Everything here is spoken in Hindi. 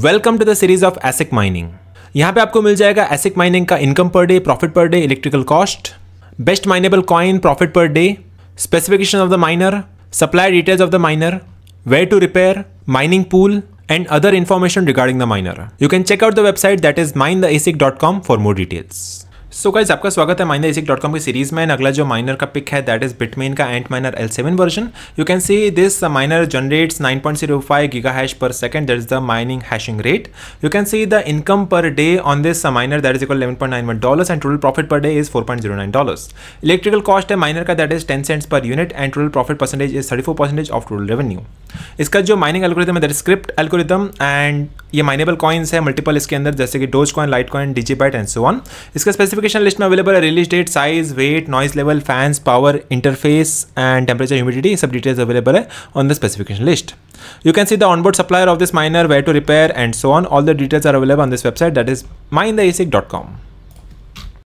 Welcome to the series of ASIC mining यहां पे आपको मिल जाएगा एसिक माइनिंग का income per day profit per day electrical cost best minable coin profit per day specification of the miner supply details of the miner way to repair mining pool and other regarding the miner you can check out the website that is mine the ASIC dot com for more details so so guys आपका स्वागत है माइनर एसिक डॉट कॉम की सीरीज में अगला जो माइनर का पिक है दैट इज बिटमेन का Ant miner L seven version you can see this miner generates nine point zero five giga hash per second that is the mining hashing rate you can see the income per day on this miner that is equal eleven point nine one dollars and total profit per day is four point zero nine dollars electrical cost है माइनर का that is ten cents per unit and total profit percentage is thirty four percentage of total revenue इसका जो माइनिंग एल्गोरिदम है that is script algorithm and ये माइनेबल कॉइन्स है मल्टीपल इसके अंदर जैसे कि doge coin lite coin bat and so on इसका स्पेसिफिकेशन लिस्ट में अवेलेबल है release date size weight noise level fans power interface and temperature humidity सब डिटेल्स अवेलेबल है on the specification list you You can see the onboard supplier of this miner, where to repair and so on. All the details are available on this website that dot com